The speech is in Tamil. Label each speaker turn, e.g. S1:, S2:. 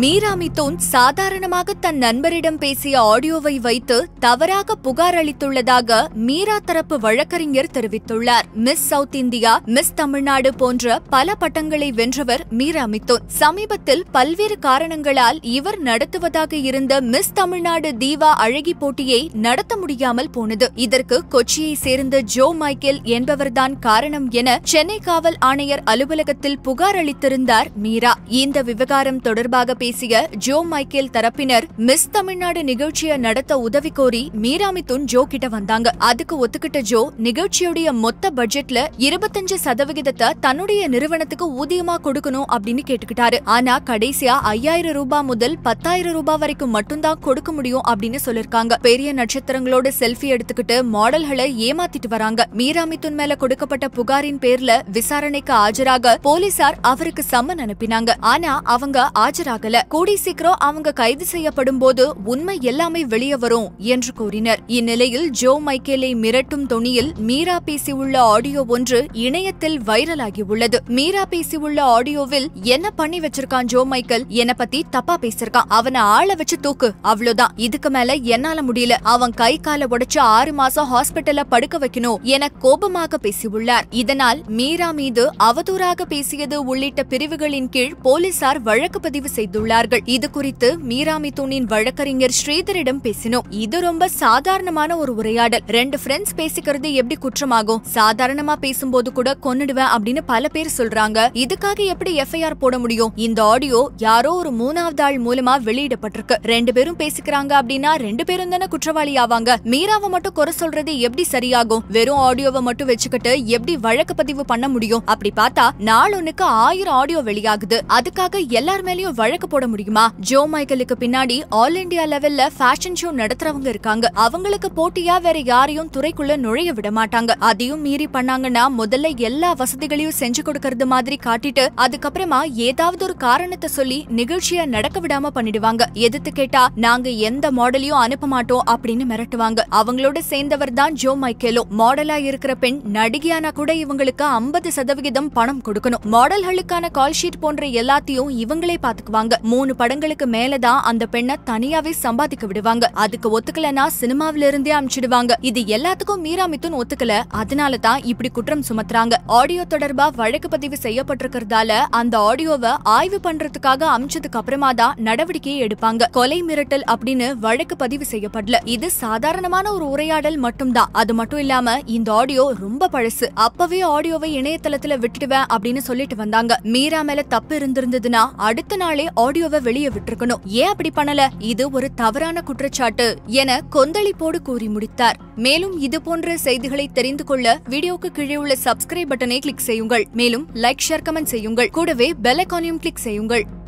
S1: மீரா மிதோன் சாதாரணமாக தன் நண்பரிடம் பேசிய ஆடியோவை வைத்து தவறாக புகார் அளித்துள்ளதாக மீரா தரப்பு வழக்கறிஞர் தெரிவித்துள்ளார் Miss South India Miss Tamil Nadu போன்ற பல பட்டங்களை வென்றவர் மீரா மித்தோன் சமீபத்தில் பல்வேறு காரணங்களால் இவர் நடத்துவதாக இருந்த மிஸ் தமிழ்நாடு தீவா அழகி போட்டியை நடத்த முடியாமல் போனது இதற்கு கொச்சியை சேர்ந்த ஜோ மைக்கேல் என்பவர்தான் காரணம் என சென்னை காவல் ஆணையர் அலுவலகத்தில் புகார் அளித்திருந்தார் மீரா இந்த விவகாரம் தொடர்பாக பேசிய ஜோ மைக்கேல் தரப்பினர் மிஸ் தமிழ்நாடு நிகழ்ச்சியை நடத்த உதவி கோரி மீராமித்துன் ஜோ கிட்ட வந்தாங்க அதுக்கு ஒத்துக்கிட்ட ஜோ நிகழ்ச்சியுடைய மொத்த பட்ஜெட்ல இருபத்தஞ்சு சதவிகிதத்தை தன்னுடைய நிறுவனத்துக்கு ஊதியமா கொடுக்கணும் அப்படின்னு கேட்டுக்கிட்டாரு ஆனா கடைசியா ஐயாயிரம் ரூபாய் முதல் பத்தாயிரம் ரூபாய் வரைக்கும் மட்டும்தான் கொடுக்க முடியும் அப்படின்னு சொல்லிருக்காங்க பெரிய நட்சத்திரங்களோட செல்ஃபி எடுத்துக்கிட்டு மாடல்களை ஏமாத்திட்டு வராங்க மீராமித்துன் மேல கொடுக்கப்பட்ட புகாரின் பேர்ல விசாரணைக்கு ஆஜராக போலீசார் அவருக்கு சம்மன் அனுப்பினாங்க ஆனா அவங்க ஆஜராகல ஆகல கூடி சீக்கிரம் அவங்க கைது செய்யப்படும் போது உண்மை எல்லாமே வெளியே வரும் என்று கூறினர் இந்நிலையில் ஜோ மைக்கேலை மிரட்டும் தொனியில் மீரா பேசியுள்ள ஆடியோ ஒன்று இணையத்தில் வைரலாகியுள்ளது மீரா பேசியுள்ள ஆடியோவில் என்ன பண்ணி வச்சிருக்கான் ஜோ மைக்கேல் என்ன பத்தி தப்பா பேசிருக்கான் அவனை ஆள வச்சு தூக்கு அவ்வளவுதான் இதுக்கு மேல என்னால முடியல அவன் கை கால உடைச்சு ஆறு மாசம் ஹாஸ்பிட்டல்ல படுக்க வைக்கணும் என கோபமாக பேசியுள்ளார் இதனால் மீரா மீது அவதூறாக பேசியது உள்ளிட்ட பிரிவுகளின் கீழ் போலீசார் வழக்கு பதிவு செய்துள்ளனர் செய்துள்ளார்கள் இது குறித்து மீராமித்தூனின் வழக்கறிஞர் ஸ்ரீதரிடம் பேசினோம் இது ரொம்ப சாதாரணமான ஒரு உரையாடல் ரெண்டு ஃப்ரெண்ட்ஸ் பேசிக்கிறது எப்படி குற்றமாகும் சாதாரணமா பேசும்போது கூட கொன்னிடுவேன் அப்படின்னு பல பேர் சொல்றாங்க இதுக்காக எப்படி எஃப்ஐஆர் போட முடியும் இந்த ஆடியோ யாரோ ஒரு மூணாவது ஆள் மூலமா வெளியிடப்பட்டிருக்கு ரெண்டு பேரும் பேசிக்கிறாங்க அப்படின்னா ரெண்டு பேரும் தானே குற்றவாளி ஆவாங்க மீராவை மட்டும் குறை சொல்றது எப்படி சரியாகும் வெறும் ஆடியோவை மட்டும் வச்சுக்கிட்டு எப்படி வழக்கு பதிவு பண்ண முடியும் அப்படி பார்த்தா நாள் ஒண்ணுக்கு ஆயிரம் ஆடியோ வெளியாகுது அதுக்காக எல்லார் மேலயும் வழக்கு போட முடியுமா ஜோ மைக்கேலுக்கு பின்னாடி ஆல் இண்டியா லெவல்ல ஃபேஷன் ஷோ நடத்துறவங்க இருக்காங்க அவங்களுக்கு போட்டியா வேற யாரையும் துறைக்குள்ள நுழைய விட மாட்டாங்க அதையும் மீறி பண்ணாங்கன்னா முதல்ல எல்லா வசதிகளையும் செஞ்சு கொடுக்கறது மாதிரி காட்டிட்டு அதுக்கப்புறமா ஏதாவது ஒரு காரணத்தை சொல்லி நிகழ்ச்சிய நடக்க விடாம பண்ணிடுவாங்க எதிர்த்து கேட்டா நாங்க எந்த மாடலையும் அனுப்ப மாட்டோம் அப்படின்னு மிரட்டுவாங்க அவங்களோட சேர்ந்தவர் தான் ஜோ மைக்கேலோ மாடலா இருக்கிற பெண் நடிகையானா கூட இவங்களுக்கு ஐம்பது சதவிகிதம் பணம் கொடுக்கணும் மாடல்களுக்கான கால் ஷீட் போன்ற எல்லாத்தையும் இவங்களே பாத்துக்குவாங்க மூணு படங்களுக்கு மேலதான் அந்த பெண்ணை தனியாவே சம்பாதிக்க விடுவாங்க அதுக்கு ஒத்துக்கலனா சினிமாவில இருந்தே அமிச்சிடுவாங்க இது எல்லாத்துக்கும் மீரா ஒத்துக்கல அதனால தான் இப்படி குற்றம் சுமத்துறாங்க ஆடியோ தொடர்பா வழக்கு பதிவு செய்யப்பட்டிருக்கிறதால அந்த ஆடியோவை ஆய்வு பண்றதுக்காக அமிச்சதுக்கு அப்புறமா தான் நடவடிக்கையை எடுப்பாங்க கொலை மிரட்டல் அப்படின்னு வழக்கு பதிவு செய்யப்படல இது சாதாரணமான ஒரு உரையாடல் மட்டும்தான் அது மட்டும் இல்லாம இந்த ஆடியோ ரொம்ப பழசு அப்பவே ஆடியோவை இணையதளத்துல விட்டுடுவேன் அப்படின்னு சொல்லிட்டு வந்தாங்க மீரா மேல தப்பு இருந்திருந்ததுன்னா அடுத்த நாளே ஆடியோவை வெளியே விட்டுருக்கணும் ஏன் அப்படி பண்ணல இது ஒரு தவறான குற்றச்சாட்டு என கொந்தளிப்போடு கூறி முடித்தார் மேலும் இது போன்ற செய்திகளை தெரிந்து கொள்ள வீடியோக்கு கீழே உள்ள சப்ஸ்கிரைப் பட்டனை கிளிக் செய்யுங்கள் மேலும் லைக் ஷேர் கமெண்ட் செய்யுங்கள் கூடவே பெல் ஐக்கானையும் கிளிக் செய்யுங்கள்